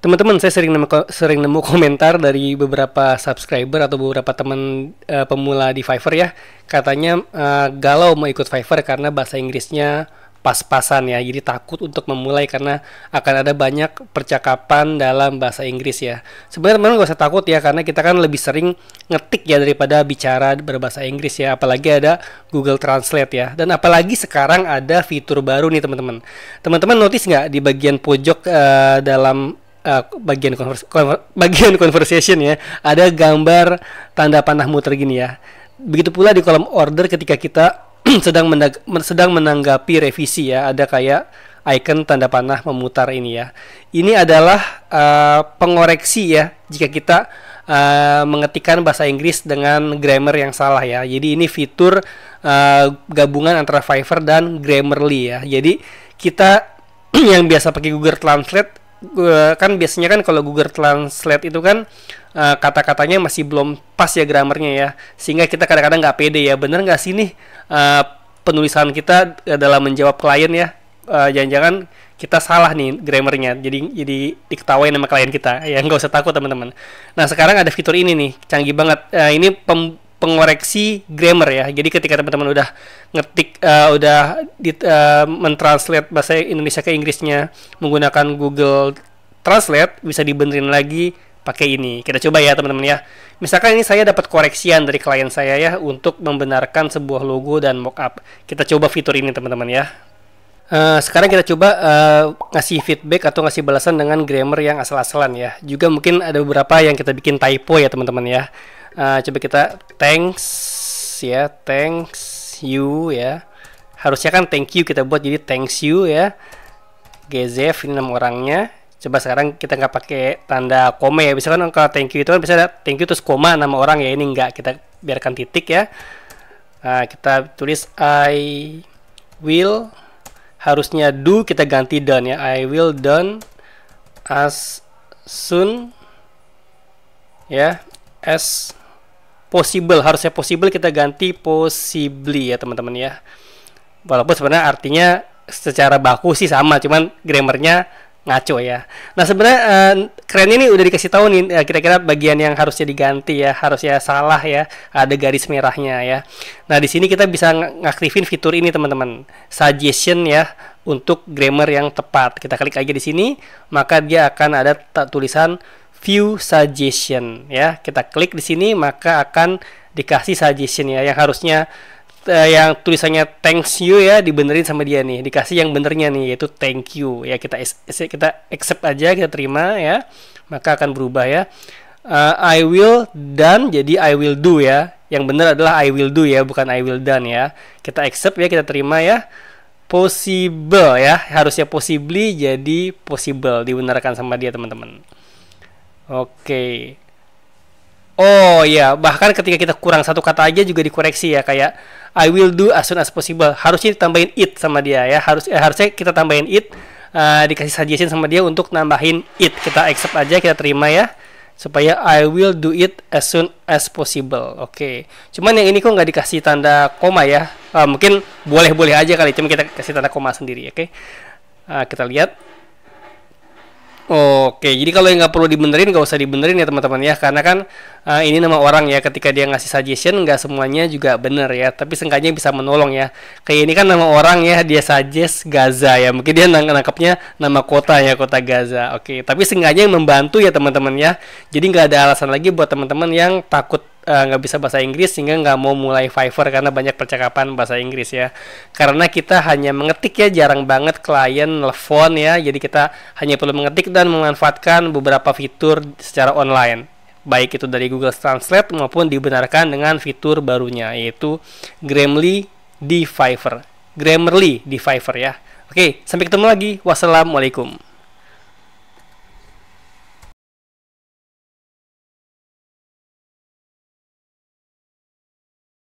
Teman-teman, saya sering nemu, sering nemu komentar dari beberapa subscriber atau beberapa teman uh, pemula di Fiverr ya, katanya uh, galau mau ikut Fiverr karena bahasa Inggrisnya pas-pasan ya, jadi takut untuk memulai karena akan ada banyak percakapan dalam bahasa Inggris ya. Sebenarnya teman-teman gak usah takut ya, karena kita kan lebih sering ngetik ya daripada bicara berbahasa Inggris ya, apalagi ada Google Translate ya. Dan apalagi sekarang ada fitur baru nih teman-teman. Teman-teman notice nggak di bagian pojok uh, dalam Eh, bagian konvers bagian conversation ya ada gambar tanda panah muter gini ya begitu pula di kolom order ketika kita sedang sedang menanggapi revisi ya ada kayak icon tanda panah memutar ini ya ini adalah uh, pengoreksi ya jika kita uh, mengetikkan bahasa Inggris dengan grammar yang salah ya jadi ini fitur uh, gabungan antara Fiverr dan Grammarly ya jadi kita yang biasa pakai Google Translate kan biasanya kan kalau Google Translate itu kan uh, kata-katanya masih belum pas ya grammarnya ya sehingga kita kadang-kadang nggak pede ya bener nggak sih nih uh, penulisan kita dalam menjawab klien ya uh, jangan-jangan kita salah nih grammarnya jadi jadi diketawain sama klien kita ya nggak usah takut teman-teman nah sekarang ada fitur ini nih canggih banget uh, ini pem, pengoreksi grammar ya. Jadi ketika teman-teman udah ngetik uh, udah di, uh, mentranslate bahasa Indonesia ke Inggrisnya menggunakan Google Translate bisa dibenerin lagi pakai ini. Kita coba ya teman-teman ya. Misalkan ini saya dapat koreksian dari klien saya ya untuk membenarkan sebuah logo dan mockup. Kita coba fitur ini teman-teman ya. Uh, sekarang kita coba uh, ngasih feedback atau ngasih balasan dengan grammar yang asal-asalan ya. Juga mungkin ada beberapa yang kita bikin typo ya teman-teman ya uh, coba kita thanks ya thanks you ya harusnya kan thank you kita buat jadi thanks you ya GZF ini nama orangnya coba sekarang kita nggak pakai tanda koma ya bisa kan kalau thank you itu kan bisa ada thank you terus koma nama orang ya ini nggak kita biarkan titik ya nah, kita tulis I will harusnya do kita ganti done ya I will done as soon ya as possible harusnya possible kita ganti possibly ya teman-teman ya walaupun sebenarnya artinya secara baku sih sama cuman grammarnya ngaco ya. Nah sebenarnya uh, keren ini udah dikasih tahu nih eh, kira-kira bagian yang harusnya diganti ya, harusnya salah ya, ada garis merahnya ya. Nah di sini kita bisa ng ngaktifin fitur ini teman-teman, suggestion ya untuk grammar yang tepat. Kita klik aja di sini, maka dia akan ada tulisan view suggestion ya. Kita klik di sini maka akan dikasih suggestion ya yang harusnya uh, yang tulisannya thanks you ya dibenerin sama dia nih dikasih yang benernya nih yaitu thank you ya kita kita accept aja kita terima ya maka akan berubah ya uh, I will done jadi I will do ya yang benar adalah I will do ya bukan I will done ya kita accept ya kita terima ya possible ya harusnya possibly jadi possible dibenarkan sama dia teman-teman oke okay. Oh iya, bahkan ketika kita kurang satu kata aja juga dikoreksi ya kayak I will do as soon as possible. Harusnya ditambahin it sama dia ya. Harus eh, harusnya kita tambahin it uh, dikasih suggestion sama dia untuk nambahin it. Kita accept aja, kita terima ya supaya I will do it as soon as possible. Oke. Okay. Cuman yang ini kok nggak dikasih tanda koma ya. Uh, mungkin boleh-boleh aja kali, cuma kita kasih tanda koma sendiri, oke. Okay? Uh, eh, kita lihat Oke, jadi kalau yang nggak perlu dibenerin nggak usah dibenerin ya teman-teman ya, karena kan uh, ini nama orang ya. Ketika dia ngasih suggestion nggak semuanya juga bener ya, tapi seenggaknya bisa menolong ya. Kayak ini kan nama orang ya, dia suggest Gaza ya, mungkin dia nang nangkapnya nama kota ya, kota Gaza. Oke, tapi seenggaknya yang membantu ya teman-teman ya. Jadi nggak ada alasan lagi buat teman-teman yang takut Eh, nggak uh, bisa bahasa Inggris sehingga nggak mau mulai Fiverr karena banyak percakapan bahasa Inggris ya karena kita hanya mengetik ya jarang banget klien telepon ya jadi kita hanya perlu mengetik dan memanfaatkan beberapa fitur secara online baik itu dari Google Translate maupun dibenarkan dengan fitur barunya yaitu Grammarly di Fiverr Grammarly di Fiverr ya oke sampai ketemu lagi wassalamualaikum